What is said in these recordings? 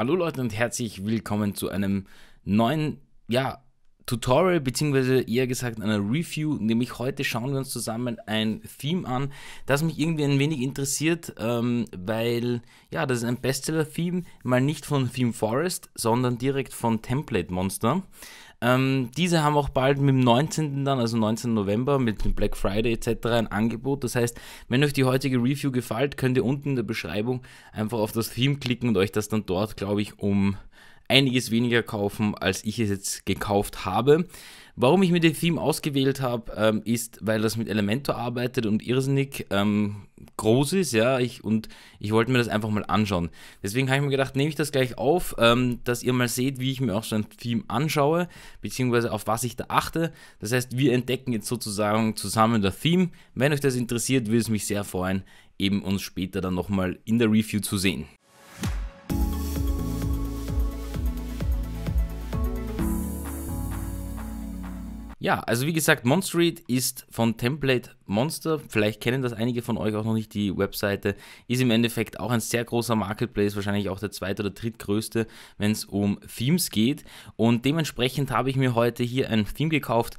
Hallo Leute und herzlich willkommen zu einem neuen ja, Tutorial beziehungsweise eher gesagt einer Review. Nämlich heute schauen wir uns zusammen ein Theme an, das mich irgendwie ein wenig interessiert, ähm, weil ja, das ist ein Bestseller-Theme, mal nicht von Theme Forest, sondern direkt von Template Monster. Ähm, diese haben auch bald mit dem 19. dann, also 19. November, mit dem Black Friday etc. ein Angebot. Das heißt, wenn euch die heutige Review gefällt, könnt ihr unten in der Beschreibung einfach auf das Theme klicken und euch das dann dort, glaube ich, um einiges weniger kaufen, als ich es jetzt gekauft habe. Warum ich mir den Theme ausgewählt habe, ähm, ist, weil das mit Elementor arbeitet und irrsinnig ähm, groß ist, ja, ich, und ich wollte mir das einfach mal anschauen. Deswegen habe ich mir gedacht, nehme ich das gleich auf, ähm, dass ihr mal seht, wie ich mir auch so ein Theme anschaue, beziehungsweise auf was ich da achte. Das heißt, wir entdecken jetzt sozusagen zusammen das Theme. Wenn euch das interessiert, würde es mich sehr freuen, eben uns später dann nochmal in der Review zu sehen. Ja, also wie gesagt, Monstreet ist von Template Monster. Vielleicht kennen das einige von euch auch noch nicht. Die Webseite ist im Endeffekt auch ein sehr großer Marketplace, wahrscheinlich auch der zweit- oder drittgrößte, wenn es um Themes geht. Und dementsprechend habe ich mir heute hier ein Theme gekauft,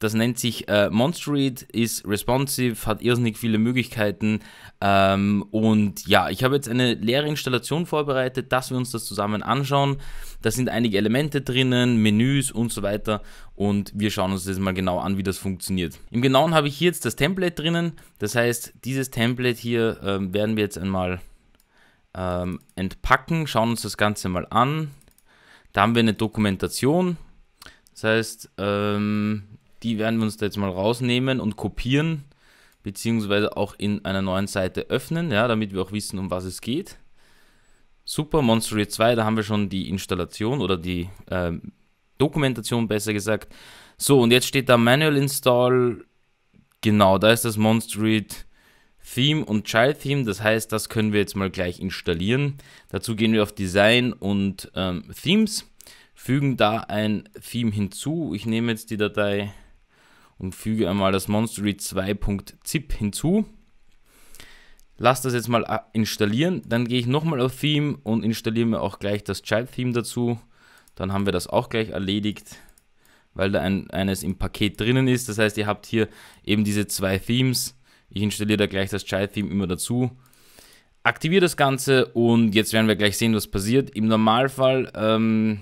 das nennt sich äh, Monsteread, ist responsive, hat irrsinnig viele Möglichkeiten. Ähm, und ja, ich habe jetzt eine leere Installation vorbereitet, dass wir uns das zusammen anschauen. Da sind einige Elemente drinnen, Menüs und so weiter. Und wir schauen uns das mal genau an, wie das funktioniert. Im Genauen habe ich hier jetzt das Template drinnen. Das heißt, dieses Template hier ähm, werden wir jetzt einmal ähm, entpacken. Schauen uns das Ganze mal an. Da haben wir eine Dokumentation. Das heißt, ähm, die werden wir uns da jetzt mal rausnehmen und kopieren, beziehungsweise auch in einer neuen Seite öffnen, ja, damit wir auch wissen, um was es geht. Super, Monstery 2, da haben wir schon die Installation oder die äh, Dokumentation besser gesagt. So, und jetzt steht da Manual Install. Genau, da ist das Monsteroid Theme und Child Theme. Das heißt, das können wir jetzt mal gleich installieren. Dazu gehen wir auf Design und ähm, Themes, fügen da ein Theme hinzu. Ich nehme jetzt die Datei und füge einmal das Monstery 2.zip hinzu. Lass das jetzt mal äh, installieren, dann gehe ich nochmal auf Theme und installiere mir auch gleich das Child Theme dazu. Dann haben wir das auch gleich erledigt, weil da ein, eines im Paket drinnen ist. Das heißt, ihr habt hier eben diese zwei Themes. Ich installiere da gleich das Child Theme immer dazu aktiviere das Ganze und jetzt werden wir gleich sehen, was passiert. Im Normalfall ähm,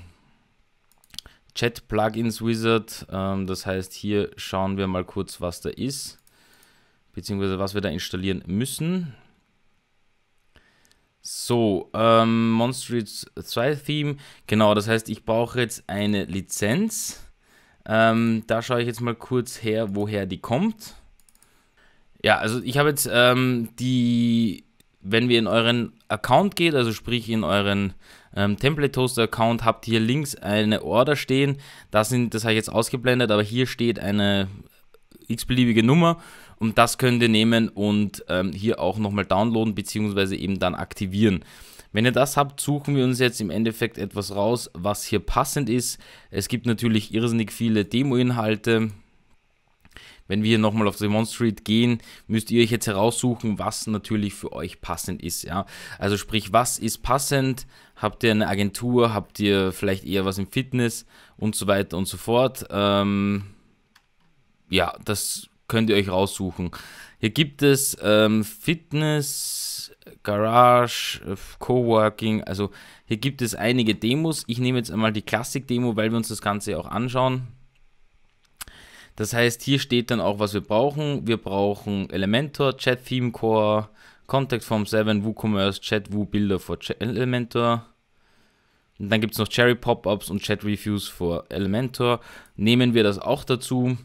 Chat Plugins Wizard. Ähm, das heißt, hier schauen wir mal kurz, was da ist, beziehungsweise was wir da installieren müssen. So, ähm, Monster 2 Theme. Genau, das heißt, ich brauche jetzt eine Lizenz. Ähm, da schaue ich jetzt mal kurz her, woher die kommt. Ja, also ich habe jetzt ähm, die wenn wir in euren Account geht, also sprich in euren ähm, Template Toaster Account, habt ihr links eine Order stehen. Das, sind, das habe ich jetzt ausgeblendet, aber hier steht eine x-beliebige Nummer und das könnt ihr nehmen und ähm, hier auch nochmal downloaden bzw. eben dann aktivieren. Wenn ihr das habt, suchen wir uns jetzt im Endeffekt etwas raus, was hier passend ist. Es gibt natürlich irrsinnig viele Demo-Inhalte wenn wir nochmal auf Simon Street gehen, müsst ihr euch jetzt heraussuchen, was natürlich für euch passend ist. Ja? Also sprich, was ist passend? Habt ihr eine Agentur? Habt ihr vielleicht eher was im Fitness und so weiter und so fort? Ähm, ja, das könnt ihr euch raussuchen. Hier gibt es ähm, Fitness, Garage, äh, Coworking, also hier gibt es einige Demos. Ich nehme jetzt einmal die Klassik-Demo, weil wir uns das Ganze auch anschauen. Das heißt, hier steht dann auch, was wir brauchen. Wir brauchen Elementor, Chat Theme Core, Contact Form 7, WooCommerce, Chat Woo Builder for Ch Elementor. Und dann gibt es noch Cherry Pop-Ups und Chat Reviews for Elementor. Nehmen wir das auch dazu.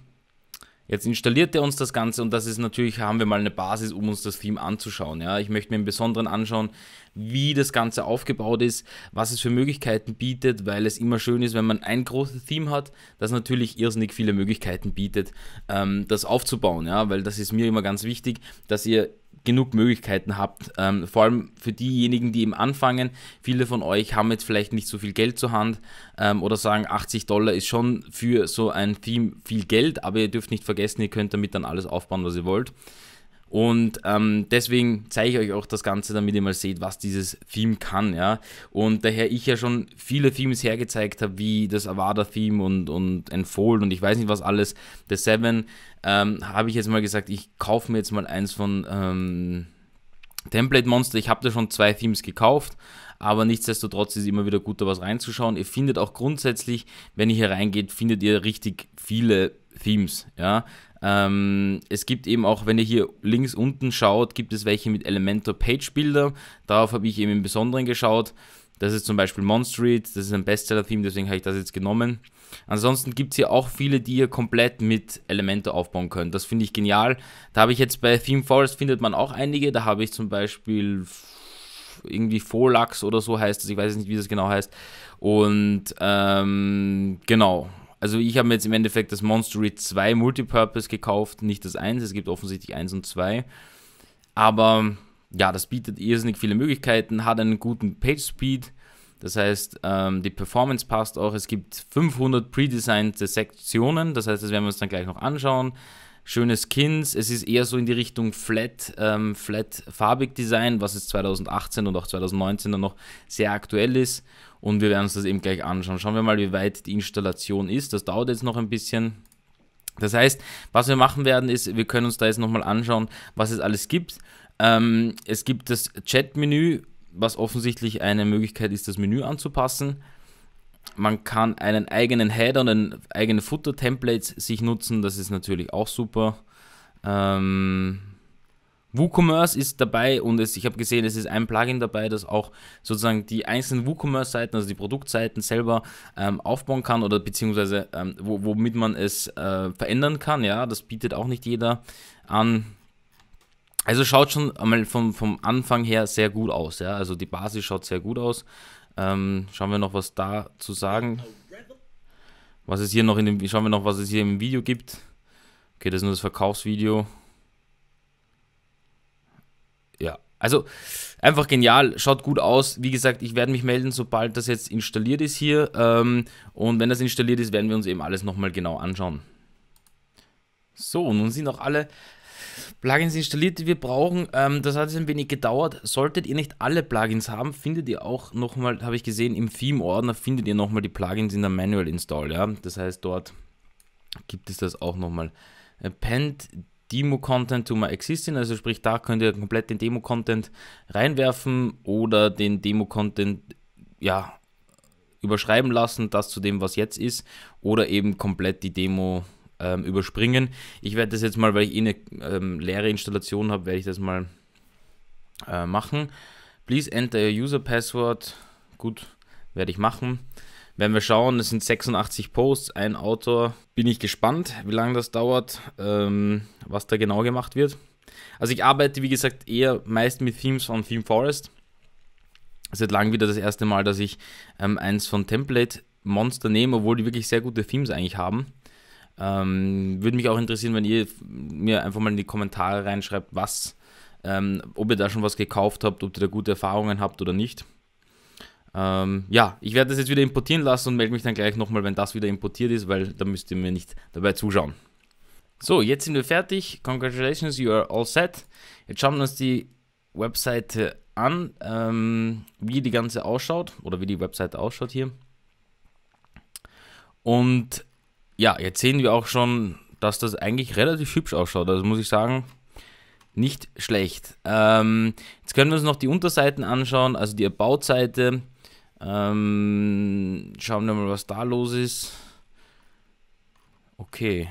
Jetzt installiert er uns das Ganze und das ist natürlich, haben wir mal eine Basis, um uns das Theme anzuschauen. Ja? Ich möchte mir im Besonderen anschauen, wie das Ganze aufgebaut ist, was es für Möglichkeiten bietet, weil es immer schön ist, wenn man ein großes Theme hat, das natürlich irrsinnig viele Möglichkeiten bietet, ähm, das aufzubauen. Ja? Weil das ist mir immer ganz wichtig, dass ihr genug Möglichkeiten habt. Ähm, vor allem für diejenigen, die eben anfangen. Viele von euch haben jetzt vielleicht nicht so viel Geld zur Hand ähm, oder sagen, 80 Dollar ist schon für so ein Theme viel Geld, aber ihr dürft nicht vergessen, ihr könnt damit dann alles aufbauen, was ihr wollt. Und ähm, deswegen zeige ich euch auch das Ganze, damit ihr mal seht, was dieses Theme kann. Ja? Und daher ich ja schon viele Themes hergezeigt habe, wie das Avada-Theme und, und Enfold und ich weiß nicht was alles. The Seven ähm, habe ich jetzt mal gesagt, ich kaufe mir jetzt mal eins von ähm, Template Monster. Ich habe da schon zwei Themes gekauft, aber nichtsdestotrotz ist es immer wieder gut, da was reinzuschauen. Ihr findet auch grundsätzlich, wenn ihr hier reingeht, findet ihr richtig viele Themes, ja. Ähm, es gibt eben auch, wenn ihr hier links unten schaut, gibt es welche mit Elementor Page Builder. Darauf habe ich eben im Besonderen geschaut. Das ist zum Beispiel Monstreet, das ist ein Bestseller-Theme, deswegen habe ich das jetzt genommen. Ansonsten gibt es hier auch viele, die ihr komplett mit Elementor aufbauen könnt. Das finde ich genial. Da habe ich jetzt bei Theme Forest findet man auch einige. Da habe ich zum Beispiel irgendwie Folax oder so heißt das. Ich weiß nicht, wie das genau heißt. Und ähm, genau, also ich habe mir jetzt im Endeffekt das Monstery 2 Multipurpose gekauft, nicht das 1. Es gibt offensichtlich 1 und 2. Aber ja, das bietet irrsinnig viele Möglichkeiten, hat einen guten Page Speed. Das heißt, ähm, die Performance passt auch. Es gibt 500 predesignte Sektionen. Das heißt, das werden wir uns dann gleich noch anschauen. Schöne Skins. Es ist eher so in die Richtung Flat, ähm, Flat Farbig Design, was jetzt 2018 und auch 2019 dann noch sehr aktuell ist und wir werden uns das eben gleich anschauen. Schauen wir mal, wie weit die Installation ist. Das dauert jetzt noch ein bisschen. Das heißt, was wir machen werden, ist, wir können uns da jetzt nochmal anschauen, was es alles gibt. Ähm, es gibt das Chat-Menü, was offensichtlich eine Möglichkeit ist, das Menü anzupassen. Man kann einen eigenen Header und einen eigenen Footer-Templates sich nutzen, das ist natürlich auch super. Ähm, WooCommerce ist dabei und es, ich habe gesehen, es ist ein Plugin dabei, das auch sozusagen die einzelnen WooCommerce-Seiten, also die Produktseiten selber ähm, aufbauen kann oder beziehungsweise ähm, wo, womit man es äh, verändern kann. Ja, das bietet auch nicht jeder an. Also schaut schon einmal vom, vom Anfang her sehr gut aus. Ja, also die Basis schaut sehr gut aus. Ähm, schauen wir noch, was da zu sagen. Was es hier noch in dem, schauen wir noch, was es hier im Video gibt. Okay, das ist nur das Verkaufsvideo ja. Also einfach genial, schaut gut aus. Wie gesagt, ich werde mich melden, sobald das jetzt installiert ist hier. Ähm, und wenn das installiert ist, werden wir uns eben alles nochmal genau anschauen. So, nun sind auch alle Plugins installiert, die wir brauchen. Ähm, das hat jetzt ein wenig gedauert. Solltet ihr nicht alle Plugins haben, findet ihr auch nochmal, habe ich gesehen, im Theme-Ordner findet ihr nochmal die Plugins in der Manual Install. Ja? Das heißt, dort gibt es das auch nochmal. Append äh, Demo-Content to my existing, also sprich, da könnt ihr komplett den Demo-Content reinwerfen oder den Demo-Content, ja, überschreiben lassen, das zu dem, was jetzt ist, oder eben komplett die Demo ähm, überspringen. Ich werde das jetzt mal, weil ich eh eine ähm, leere Installation habe, werde ich das mal äh, machen. Please enter your user password. Gut, werde ich machen. Wenn wir schauen, es sind 86 Posts, ein Autor. Bin ich gespannt, wie lange das dauert, ähm, was da genau gemacht wird. Also ich arbeite, wie gesagt, eher meist mit Themes von Theme Forest. Seit langem wieder das erste Mal, dass ich ähm, eins von Template Monster nehme, obwohl die wirklich sehr gute Themes eigentlich haben. Ähm, würde mich auch interessieren, wenn ihr mir einfach mal in die Kommentare reinschreibt, was, ähm, ob ihr da schon was gekauft habt, ob ihr da gute Erfahrungen habt oder nicht. Ähm, ja, ich werde das jetzt wieder importieren lassen und melde mich dann gleich nochmal, wenn das wieder importiert ist, weil da müsst ihr mir nicht dabei zuschauen. So, jetzt sind wir fertig. Congratulations, you are all set. Jetzt schauen wir uns die Webseite an, ähm, wie die ganze ausschaut oder wie die Webseite ausschaut hier. Und ja, jetzt sehen wir auch schon, dass das eigentlich relativ hübsch ausschaut. Also muss ich sagen, nicht schlecht. Ähm, jetzt können wir uns noch die Unterseiten anschauen, also die About-Seite. Ähm, schauen wir mal, was da los ist. Okay.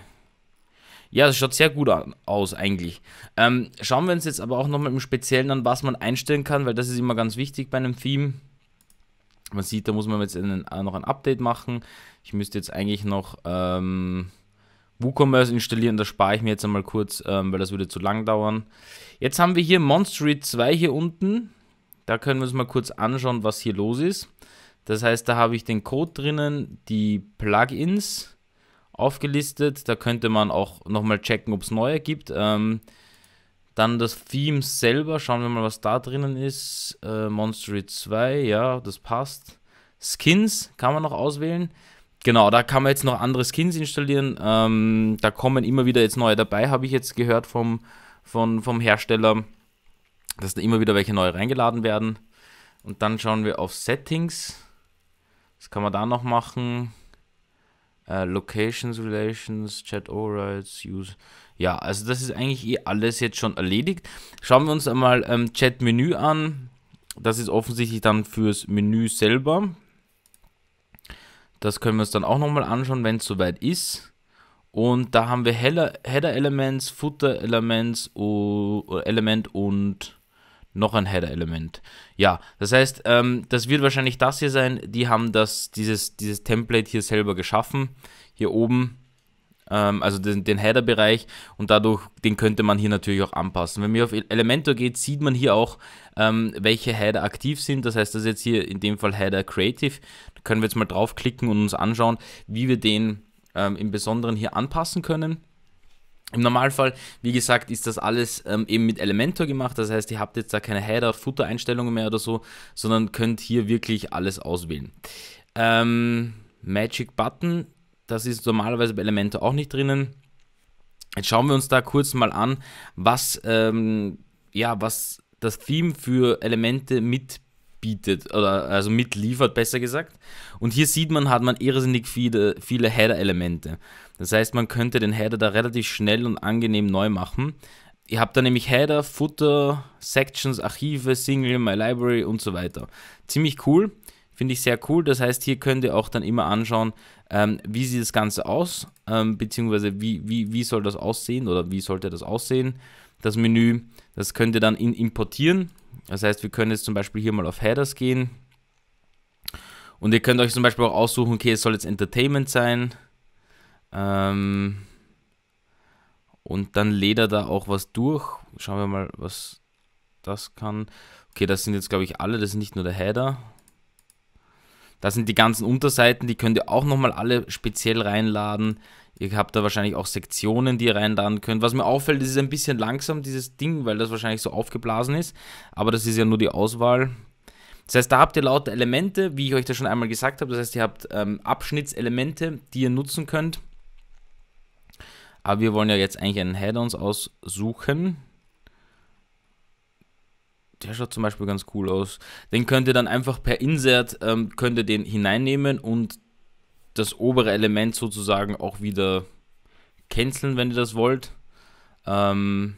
Ja, es schaut sehr gut aus eigentlich. Ähm, schauen wir uns jetzt aber auch nochmal im Speziellen an, was man einstellen kann, weil das ist immer ganz wichtig bei einem Theme. Man sieht, da muss man jetzt einen, äh, noch ein Update machen. Ich müsste jetzt eigentlich noch ähm, WooCommerce installieren, das spare ich mir jetzt einmal kurz, ähm, weil das würde zu lang dauern. Jetzt haben wir hier Monstery 2 hier unten. Da können wir uns mal kurz anschauen, was hier los ist. Das heißt, da habe ich den Code drinnen, die Plugins aufgelistet. Da könnte man auch nochmal checken, ob es neue gibt. Ähm, dann das Theme selber. Schauen wir mal, was da drinnen ist. Äh, Monstery 2, ja, das passt. Skins kann man noch auswählen. Genau, da kann man jetzt noch andere Skins installieren. Ähm, da kommen immer wieder jetzt neue dabei, habe ich jetzt gehört vom, von, vom Hersteller, dass da immer wieder welche neue reingeladen werden. Und dann schauen wir auf Settings. Was kann man da noch machen? Uh, Locations, Relations, Chat Overrides, Use. Ja, also das ist eigentlich eh alles jetzt schon erledigt. Schauen wir uns einmal ähm, Chat-Menü an. Das ist offensichtlich dann fürs Menü selber. Das können wir uns dann auch nochmal anschauen, wenn es soweit ist. Und da haben wir Header-Elements, Footer-Elements, Element und noch ein Header-Element. Ja, das heißt, ähm, das wird wahrscheinlich das hier sein. Die haben das, dieses, dieses Template hier selber geschaffen. Hier oben, ähm, also den, den Header-Bereich. Und dadurch, den könnte man hier natürlich auch anpassen. Wenn man auf Elementor geht, sieht man hier auch, ähm, welche Header aktiv sind. Das heißt, das ist jetzt hier in dem Fall Header Creative. Da können wir jetzt mal draufklicken und uns anschauen, wie wir den ähm, im Besonderen hier anpassen können. Im Normalfall, wie gesagt, ist das alles ähm, eben mit Elementor gemacht. Das heißt, ihr habt jetzt da keine Hideout-Footer-Einstellungen mehr oder so, sondern könnt hier wirklich alles auswählen. Ähm, Magic Button, das ist normalerweise bei Elementor auch nicht drinnen. Jetzt schauen wir uns da kurz mal an, was, ähm, ja, was das Theme für Elemente mit bietet oder also mitliefert, besser gesagt. Und hier sieht man, hat man irrsinnig viele, viele Header-Elemente. Das heißt, man könnte den Header da relativ schnell und angenehm neu machen. Ihr habt da nämlich Header, Footer, Sections, Archive, Single, My Library und so weiter. Ziemlich cool, finde ich sehr cool. Das heißt, hier könnt ihr auch dann immer anschauen, ähm, wie sieht das Ganze aus, ähm, beziehungsweise wie, wie, wie soll das aussehen oder wie sollte das aussehen. Das Menü, das könnt ihr dann in, importieren. Das heißt, wir können jetzt zum Beispiel hier mal auf Headers gehen. Und ihr könnt euch zum Beispiel auch aussuchen, okay, es soll jetzt Entertainment sein. Ähm, und dann lädt er da auch was durch. Schauen wir mal, was das kann. Okay, das sind jetzt, glaube ich, alle. Das ist nicht nur der Header. Das sind die ganzen Unterseiten. Die könnt ihr auch nochmal alle speziell reinladen. Ihr habt da wahrscheinlich auch Sektionen, die ihr reinladen könnt. Was mir auffällt, ist es ein bisschen langsam, dieses Ding, weil das wahrscheinlich so aufgeblasen ist. Aber das ist ja nur die Auswahl. Das heißt, da habt ihr lauter Elemente, wie ich euch das schon einmal gesagt habe. Das heißt, ihr habt ähm, Abschnittselemente, die ihr nutzen könnt. Aber wir wollen ja jetzt eigentlich einen Head-Ons aussuchen. Der schaut zum Beispiel ganz cool aus. Den könnt ihr dann einfach per Insert, ähm, könnt ihr den hineinnehmen und das obere Element sozusagen auch wieder canceln, wenn ihr das wollt. Ähm,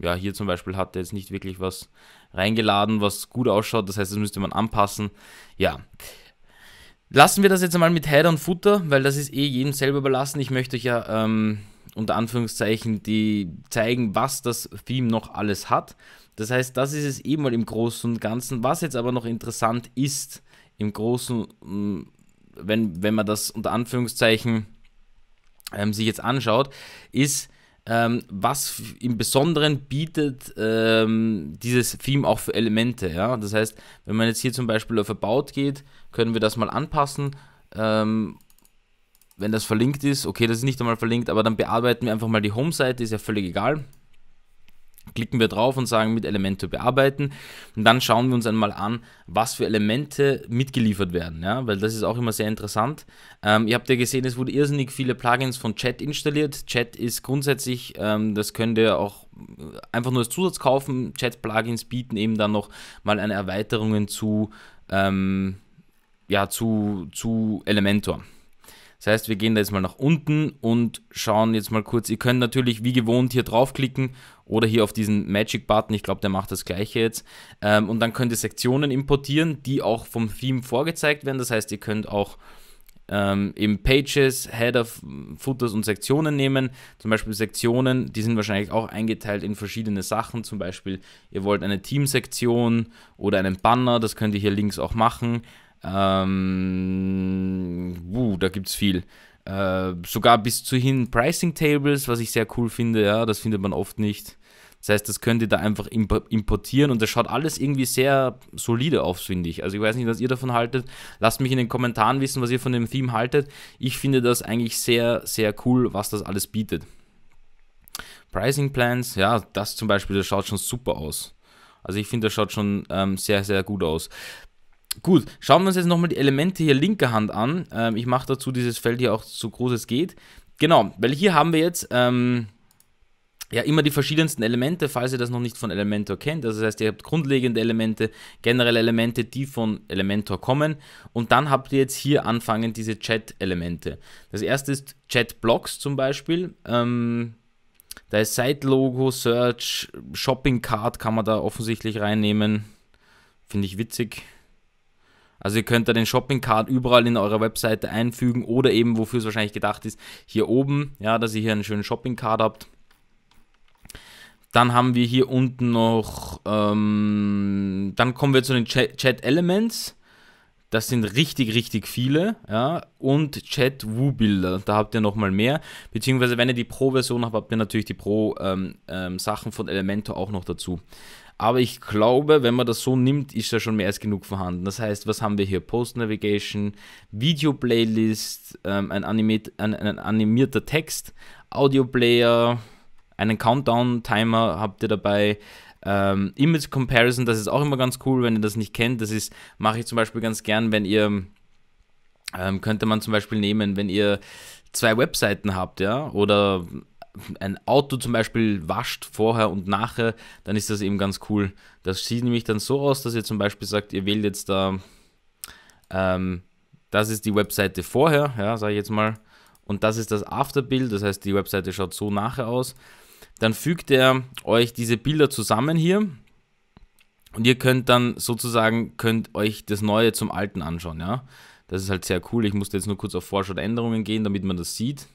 ja, hier zum Beispiel hat er jetzt nicht wirklich was reingeladen, was gut ausschaut. Das heißt, das müsste man anpassen. Ja. Lassen wir das jetzt einmal mit Header und Futter, weil das ist eh jedem selber überlassen. Ich möchte euch ja ähm, unter Anführungszeichen, die zeigen, was das Theme noch alles hat. Das heißt, das ist es eben eh mal im Großen und Ganzen. Was jetzt aber noch interessant ist, im Großen, mm, wenn, wenn man das unter Anführungszeichen ähm, sich jetzt anschaut, ist, ähm, was im Besonderen bietet ähm, dieses Theme auch für Elemente. Ja? Das heißt, wenn man jetzt hier zum Beispiel auf About geht, können wir das mal anpassen ähm, wenn das verlinkt ist, okay, das ist nicht einmal verlinkt, aber dann bearbeiten wir einfach mal die Home-Seite, ist ja völlig egal. Klicken wir drauf und sagen mit Elemente bearbeiten und dann schauen wir uns einmal an, was für Elemente mitgeliefert werden, ja, weil das ist auch immer sehr interessant. Ähm, ihr habt ja gesehen, es wurden irrsinnig viele Plugins von Chat installiert. Chat ist grundsätzlich, ähm, das könnt ihr auch äh, einfach nur als Zusatz kaufen. Chat-Plugins bieten eben dann noch mal eine Erweiterung zu, ähm, ja, zu, zu Elementor. Das heißt, wir gehen da jetzt mal nach unten und schauen jetzt mal kurz. Ihr könnt natürlich wie gewohnt hier draufklicken oder hier auf diesen Magic-Button. Ich glaube, der macht das gleiche jetzt. Ähm, und dann könnt ihr Sektionen importieren, die auch vom Theme vorgezeigt werden. Das heißt, ihr könnt auch ähm, eben Pages, Header, Footers und Sektionen nehmen. Zum Beispiel Sektionen, die sind wahrscheinlich auch eingeteilt in verschiedene Sachen. Zum Beispiel, ihr wollt eine Teamsektion oder einen Banner, das könnt ihr hier links auch machen. Ähm, uh, da gibt es viel. Äh, sogar bis zu hin Pricing Tables, was ich sehr cool finde, ja, das findet man oft nicht. Das heißt, das könnt ihr da einfach importieren und das schaut alles irgendwie sehr solide aus, finde ich. Also ich weiß nicht, was ihr davon haltet. Lasst mich in den Kommentaren wissen, was ihr von dem Theme haltet. Ich finde das eigentlich sehr, sehr cool, was das alles bietet. Pricing Plans, ja, das zum Beispiel, das schaut schon super aus. Also ich finde, das schaut schon ähm, sehr, sehr gut aus. Gut, schauen wir uns jetzt nochmal die Elemente hier linker Hand an. Ähm, ich mache dazu dieses Feld hier auch so groß es geht. Genau, weil hier haben wir jetzt ähm, ja immer die verschiedensten Elemente, falls ihr das noch nicht von Elementor kennt. Also das heißt, ihr habt grundlegende Elemente, generelle Elemente, die von Elementor kommen. Und dann habt ihr jetzt hier anfangen diese Chat-Elemente. Das erste ist Chat-Blocks zum Beispiel. Ähm, da ist Site-Logo, Search, Shopping-Card kann man da offensichtlich reinnehmen. Finde ich witzig. Also ihr könnt da den Shopping Card überall in eurer Webseite einfügen oder eben, wofür es wahrscheinlich gedacht ist, hier oben, ja, dass ihr hier einen schönen Shopping Card habt. Dann haben wir hier unten noch, ähm, dann kommen wir zu den Chat, Elements. Das sind richtig, richtig viele. Ja? Und Chat-Woo-Bilder, da habt ihr nochmal mehr. Beziehungsweise, wenn ihr die Pro-Version habt, habt ihr natürlich die Pro-Sachen ähm, ähm, von Elementor auch noch dazu. Aber ich glaube, wenn man das so nimmt, ist da schon mehr als genug vorhanden. Das heißt, was haben wir hier? Post Navigation, Video-Playlist, ähm, ein, animiert, ein, ein, animierter Text, Audio-Player, einen Countdown-Timer habt ihr dabei. Ähm, Image Comparison, das ist auch immer ganz cool, wenn ihr das nicht kennt. Das ist, mache ich zum Beispiel ganz gern, wenn ihr, ähm, könnte man zum Beispiel nehmen, wenn ihr zwei Webseiten habt, ja, oder ein Auto zum Beispiel wascht vorher und nachher, dann ist das eben ganz cool. Das sieht nämlich dann so aus, dass ihr zum Beispiel sagt, ihr wählt jetzt da, ähm, das ist die Webseite vorher, ja, sage ich jetzt mal, und das ist das Afterbild, das heißt, die Webseite schaut so nachher aus. Dann fügt er euch diese Bilder zusammen hier und ihr könnt dann sozusagen, könnt euch das Neue zum Alten anschauen, ja. Das ist halt sehr cool. Ich musste jetzt nur kurz auf Vorschau Änderungen gehen, damit man das sieht.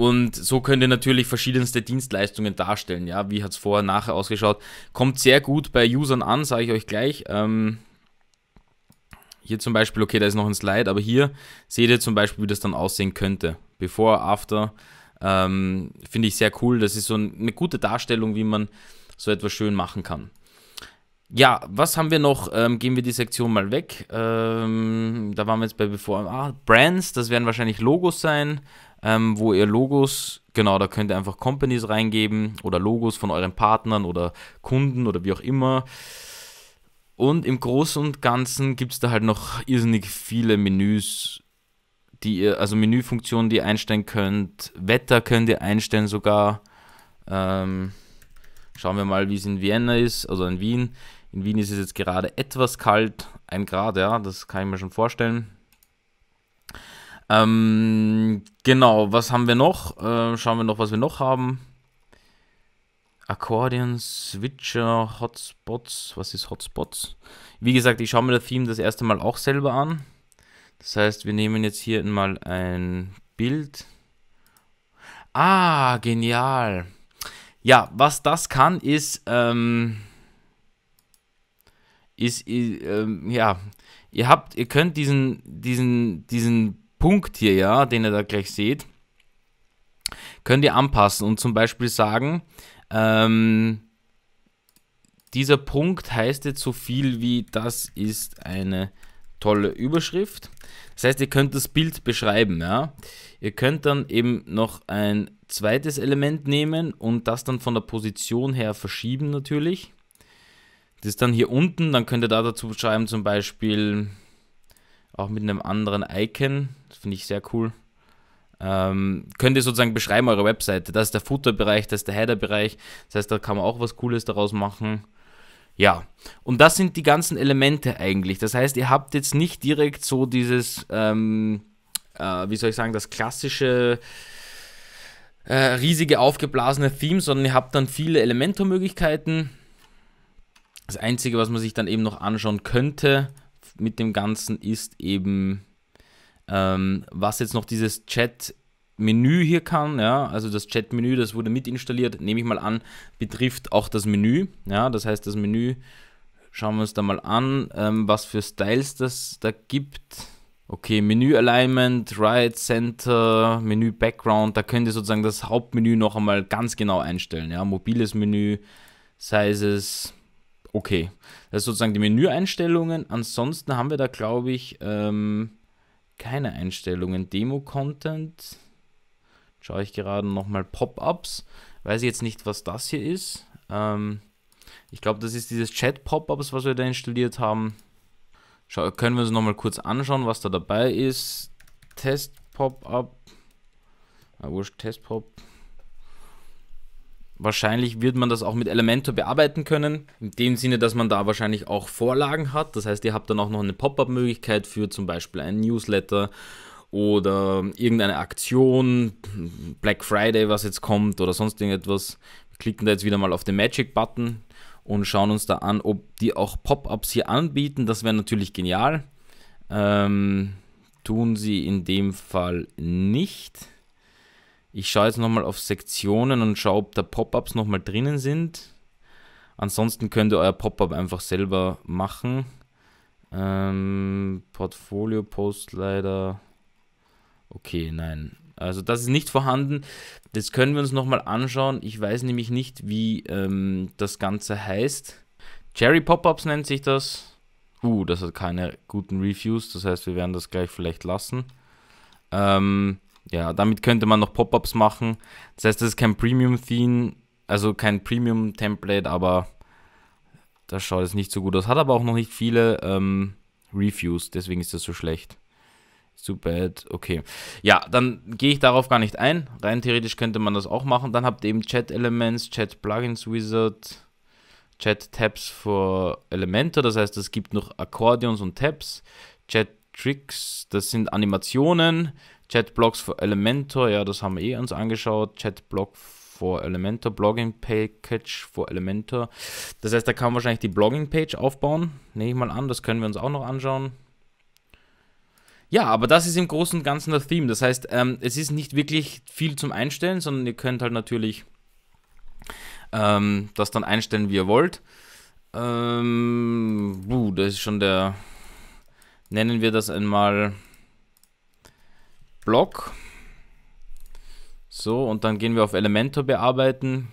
Und so könnt ihr natürlich verschiedenste Dienstleistungen darstellen. Ja, wie hat es vorher, nachher ausgeschaut. Kommt sehr gut bei Usern an, sage ich euch gleich. Ähm, hier zum Beispiel, okay, da ist noch ein Slide, aber hier seht ihr zum Beispiel, wie das dann aussehen könnte. Before, After. Ähm, Finde ich sehr cool. Das ist so eine gute Darstellung, wie man so etwas schön machen kann. Ja, was haben wir noch? Ähm, gehen wir die Sektion mal weg. Ähm, da waren wir jetzt bei Before. Ah, Brands, das werden wahrscheinlich Logos sein ähm, wo ihr Logos, genau, da könnt ihr einfach Companies reingeben oder Logos von euren Partnern oder Kunden oder wie auch immer. Und im Großen und Ganzen gibt es da halt noch irrsinnig viele Menüs, die ihr, also Menüfunktionen, die ihr einstellen könnt. Wetter könnt ihr einstellen sogar. Ähm, schauen wir mal, wie es in Vienna ist, also in Wien. In Wien ist es jetzt gerade etwas kalt, ein Grad, ja, das kann ich mir schon vorstellen. Ähm, genau, was haben wir noch? Äh, schauen wir noch, was wir noch haben. Akkordeon, Switcher, Hotspots. Was ist Hotspots? Wie gesagt, ich schaue mir das Theme das erste Mal auch selber an. Das heißt, wir nehmen jetzt hier mal ein Bild. Ah, genial. Ja, was das kann, ist, ähm, ist, äh, ähm, ja, ihr habt, ihr könnt diesen, diesen, diesen Punkt hier, ja, den ihr da gleich seht, könnt ihr anpassen und zum Beispiel sagen, ähm, dieser Punkt heißt jetzt so viel wie, das ist eine tolle Überschrift. Das heißt, ihr könnt das Bild beschreiben. Ja? Ihr könnt dann eben noch ein zweites Element nehmen und das dann von der Position her verschieben natürlich. Das ist dann hier unten, dann könnt ihr da dazu schreiben zum Beispiel auch mit einem anderen Icon. Das finde ich sehr cool. Ähm, könnt ihr sozusagen beschreiben eure Webseite? Das ist der Footer-Bereich, das ist der Header-Bereich. Das heißt, da kann man auch was Cooles daraus machen. Ja, und das sind die ganzen Elemente eigentlich. Das heißt, ihr habt jetzt nicht direkt so dieses, ähm, äh, wie soll ich sagen, das klassische äh, riesige aufgeblasene Theme, sondern ihr habt dann viele Elementor-Möglichkeiten. Das Einzige, was man sich dann eben noch anschauen könnte, mit dem Ganzen ist eben, ähm, was jetzt noch dieses Chat Menü hier kann, ja, also das Chat-Menü, das wurde mitinstalliert, nehme ich mal an, betrifft auch das Menü, ja, das heißt das Menü, schauen wir uns da mal an, ähm, was für Styles das da gibt. Okay, Menü Alignment, Right Center, Menü Background, da könnt ihr sozusagen das Hauptmenü noch einmal ganz genau einstellen, ja, mobiles Menü, Sizes, okay. Das ist sozusagen die Menüeinstellungen. Ansonsten haben wir da, glaube ich, ähm, keine Einstellungen. Demo-Content. Schaue ich gerade nochmal Pop-ups. Weiß ich jetzt nicht, was das hier ist. Ähm, ich glaube, das ist dieses Chat-Pop-ups, was wir da installiert haben. Schau, können wir uns nochmal kurz anschauen, was da dabei ist. Test-Pop-up. Ah, wurscht, Test-Pop. Wahrscheinlich wird man das auch mit Elementor bearbeiten können, in dem Sinne, dass man da wahrscheinlich auch Vorlagen hat. Das heißt, ihr habt dann auch noch eine Pop-up-Möglichkeit für zum Beispiel einen Newsletter oder irgendeine Aktion, Black Friday, was jetzt kommt oder sonst irgendetwas. Wir klicken da jetzt wieder mal auf den Magic-Button und schauen uns da an, ob die auch Pop-ups hier anbieten. Das wäre natürlich genial. Ähm, tun sie in dem Fall nicht. Ich schaue jetzt nochmal auf Sektionen und schaue, ob da Pop-ups nochmal drinnen sind. Ansonsten könnt ihr euer Pop-up einfach selber machen. Ähm, Portfolio Post leider. Okay, nein. Also das ist nicht vorhanden. Das können wir uns nochmal anschauen. Ich weiß nämlich nicht, wie ähm, das Ganze heißt. Cherry Pop-ups nennt sich das. Uh, das hat keine guten Reviews. Das heißt, wir werden das gleich vielleicht lassen. Ähm, ja, damit könnte man noch Pop-ups machen. Das heißt, das ist kein Premium-Theme, also kein Premium-Template, aber das schaut jetzt nicht so gut aus. Hat aber auch noch nicht viele ähm, Reviews, deswegen ist das so schlecht. Too bad. Okay. Ja, dann gehe ich darauf gar nicht ein. Rein theoretisch könnte man das auch machen. Dann habt ihr eben Chat Elements, Chat Plugins Wizard, Chat Tabs für Elemente. Das heißt, es gibt noch Akkordeons und Tabs. Chat Tricks, das sind Animationen. Chatblocks for Elementor, ja, das haben wir eh uns angeschaut. Chatblock for Elementor, Blogging Package for Elementor. Das heißt, da kann man wahrscheinlich die Blogging Page aufbauen. Nehme ich mal an, das können wir uns auch noch anschauen. Ja, aber das ist im Großen und Ganzen das Theme. Das heißt, ähm, es ist nicht wirklich viel zum Einstellen, sondern ihr könnt halt natürlich ähm, das dann einstellen, wie ihr wollt. Ähm, buh, das ist schon der, nennen wir das einmal Block. So, und dann gehen wir auf Elementor bearbeiten.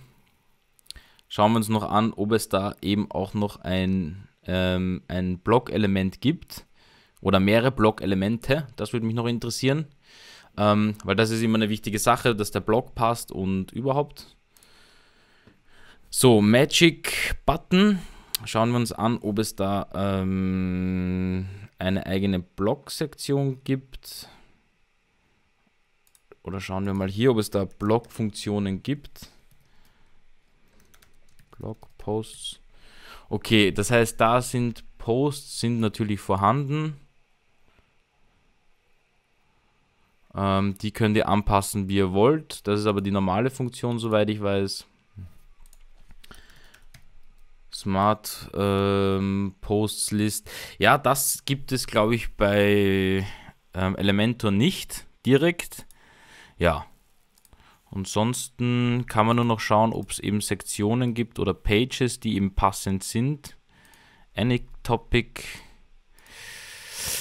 Schauen wir uns noch an, ob es da eben auch noch ein, ähm, ein Block-Element gibt. Oder mehrere Block-Elemente. Das würde mich noch interessieren. Ähm, weil das ist immer eine wichtige Sache, dass der Block passt und überhaupt. So, Magic Button. Schauen wir uns an, ob es da ähm, eine eigene Block-Sektion gibt. Oder schauen wir mal hier, ob es da Blog-Funktionen gibt. Blog-Posts. Okay, das heißt, da sind Posts sind natürlich vorhanden. Ähm, die könnt ihr anpassen, wie ihr wollt. Das ist aber die normale Funktion, soweit ich weiß. Smart ähm, Posts List. Ja, das gibt es, glaube ich, bei ähm, Elementor nicht direkt. Ja. Ansonsten kann man nur noch schauen, ob es eben Sektionen gibt oder Pages, die eben passend sind. Any Topic.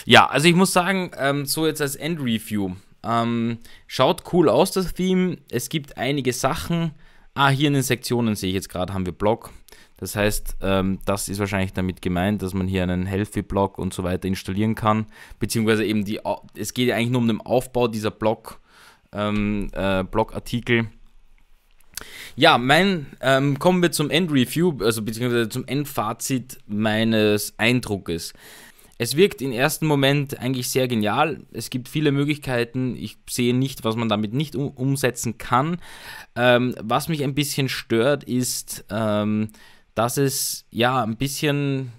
Ja, also ich muss sagen, ähm, so jetzt als Endreview. Ähm, schaut cool aus, das Theme. Es gibt einige Sachen. Ah, hier in den Sektionen sehe ich jetzt gerade, haben wir Blog. Das heißt, ähm, das ist wahrscheinlich damit gemeint, dass man hier einen Healthy-Block und so weiter installieren kann. Beziehungsweise eben die, es geht ja eigentlich nur um den Aufbau dieser Block ähm, äh, Blogartikel. Ja, mein, ähm, kommen wir zum Endreview, also beziehungsweise zum Endfazit meines Eindruckes. Es wirkt im ersten Moment eigentlich sehr genial. Es gibt viele Möglichkeiten. Ich sehe nicht, was man damit nicht um umsetzen kann. Ähm, was mich ein bisschen stört, ist, ähm, dass es ja ein bisschen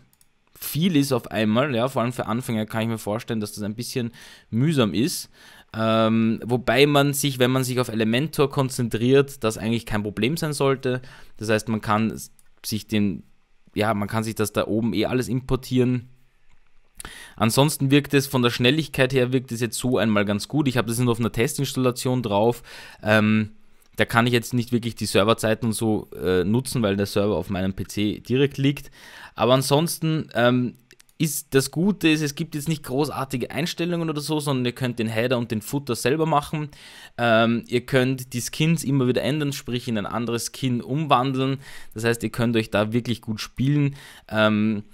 viel ist auf einmal. Ja, vor allem für Anfänger kann ich mir vorstellen, dass das ein bisschen mühsam ist. Ähm, wobei man sich, wenn man sich auf Elementor konzentriert, das eigentlich kein Problem sein sollte. Das heißt, man kann sich den, ja, man kann sich das da oben eh alles importieren. Ansonsten wirkt es von der Schnelligkeit her, wirkt es jetzt so einmal ganz gut. Ich habe das nur auf einer Testinstallation drauf. Ähm, da kann ich jetzt nicht wirklich die Serverzeiten und so äh, nutzen, weil der Server auf meinem PC direkt liegt. Aber ansonsten ähm, ist, das Gute ist, es gibt jetzt nicht großartige Einstellungen oder so, sondern ihr könnt den Header und den Footer selber machen. Ähm, ihr könnt die Skins immer wieder ändern, sprich in ein anderes Skin umwandeln. Das heißt, ihr könnt euch da wirklich gut spielen. Ähm,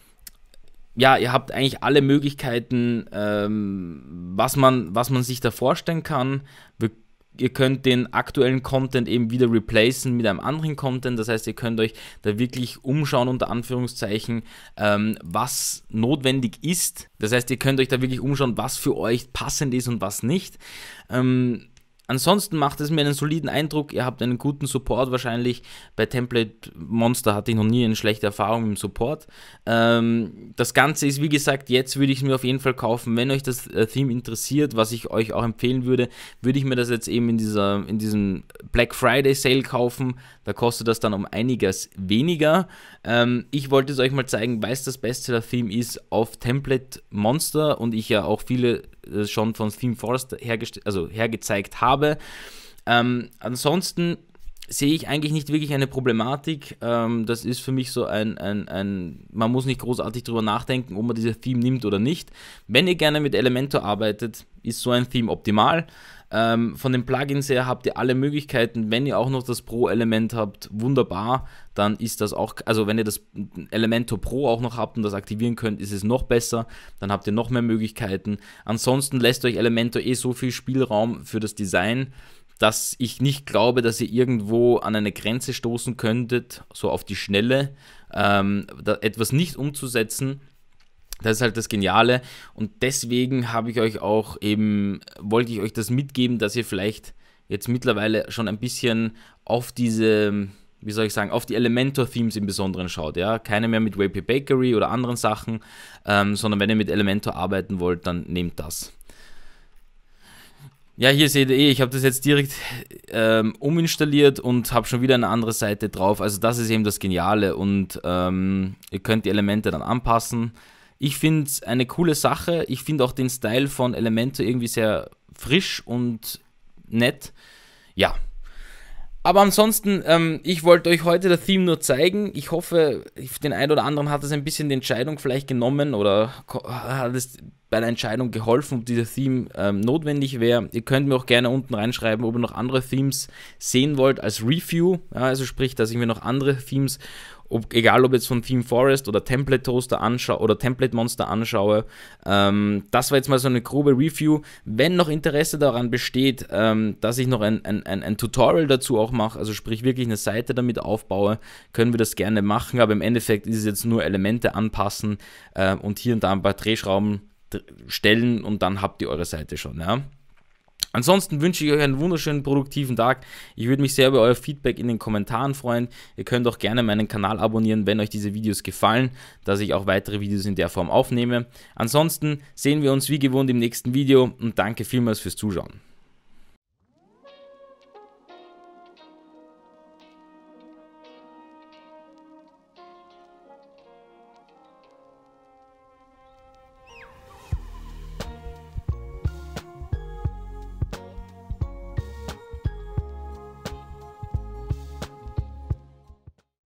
ja, ihr habt eigentlich alle Möglichkeiten, ähm, was, man, was man sich da vorstellen kann. Wir ihr könnt den aktuellen Content eben wieder replacen mit einem anderen Content. Das heißt, ihr könnt euch da wirklich umschauen, unter Anführungszeichen, ähm, was notwendig ist. Das heißt, ihr könnt euch da wirklich umschauen, was für euch passend ist und was nicht. Ähm, Ansonsten macht es mir einen soliden Eindruck. Ihr habt einen guten Support wahrscheinlich. Bei Template Monster hatte ich noch nie eine schlechte Erfahrung mit dem Support. Ähm, das Ganze ist, wie gesagt, jetzt würde ich es mir auf jeden Fall kaufen. Wenn euch das äh, Theme interessiert, was ich euch auch empfehlen würde, würde ich mir das jetzt eben in, dieser, in diesem Black Friday Sale kaufen. Da kostet das dann um einiges weniger. Ähm, ich wollte es euch mal zeigen, weil es das Bestseller-Theme ist auf Template Monster und ich ja auch viele äh, schon von Theme Forest also hergezeigt habe. Ähm, ansonsten sehe ich eigentlich nicht wirklich eine Problematik. Ähm, das ist für mich so ein, ein, ein, man muss nicht großartig drüber nachdenken, ob man dieses Theme nimmt oder nicht. Wenn ihr gerne mit Elementor arbeitet, ist so ein Theme optimal. Ähm, von den Plugins her habt ihr alle Möglichkeiten. Wenn ihr auch noch das Pro-Element habt, wunderbar. Dann ist das auch, also wenn ihr das Elementor Pro auch noch habt und das aktivieren könnt, ist es noch besser. Dann habt ihr noch mehr Möglichkeiten. Ansonsten lässt euch Elementor eh so viel Spielraum für das Design dass ich nicht glaube, dass ihr irgendwo an eine Grenze stoßen könntet, so auf die Schnelle, ähm, etwas nicht umzusetzen, das ist halt das Geniale. Und deswegen habe ich euch auch eben, wollte ich euch das mitgeben, dass ihr vielleicht jetzt mittlerweile schon ein bisschen auf diese, wie soll ich sagen, auf die Elementor-Themes im Besonderen schaut. Ja? Keine mehr mit Wapey Bakery oder anderen Sachen, ähm, sondern wenn ihr mit Elementor arbeiten wollt, dann nehmt das. Ja, hier seht ihr, eh, ich habe das jetzt direkt ähm, uminstalliert und habe schon wieder eine andere Seite drauf. Also das ist eben das Geniale und ähm, ihr könnt die Elemente dann anpassen. Ich finde es eine coole Sache. Ich finde auch den Style von Elemente irgendwie sehr frisch und nett. Ja. Aber ansonsten, ähm, ich wollte euch heute das Theme nur zeigen. Ich hoffe, den einen oder anderen hat es ein bisschen die Entscheidung vielleicht genommen oder hat es bei der Entscheidung geholfen, ob dieser Theme ähm, notwendig wäre. Ihr könnt mir auch gerne unten reinschreiben, ob ihr noch andere Themes sehen wollt als Review. Ja, also sprich, dass ich mir noch andere Themes ob, egal ob jetzt von Theme Forest oder Template Toaster anschaue oder Template Monster anschaue. Ähm, das war jetzt mal so eine grobe Review. Wenn noch Interesse daran besteht, ähm, dass ich noch ein, ein, ein, Tutorial dazu auch mache, also sprich wirklich eine Seite damit aufbaue, können wir das gerne machen, aber im Endeffekt ist es jetzt nur Elemente anpassen äh, und hier und da ein paar Drehschrauben stellen und dann habt ihr eure Seite schon. Ja? Ansonsten wünsche ich euch einen wunderschönen, produktiven Tag. Ich würde mich sehr über euer Feedback in den Kommentaren freuen. Ihr könnt auch gerne meinen Kanal abonnieren, wenn euch diese Videos gefallen, dass ich auch weitere Videos in der Form aufnehme. Ansonsten sehen wir uns wie gewohnt im nächsten Video und danke vielmals fürs Zuschauen.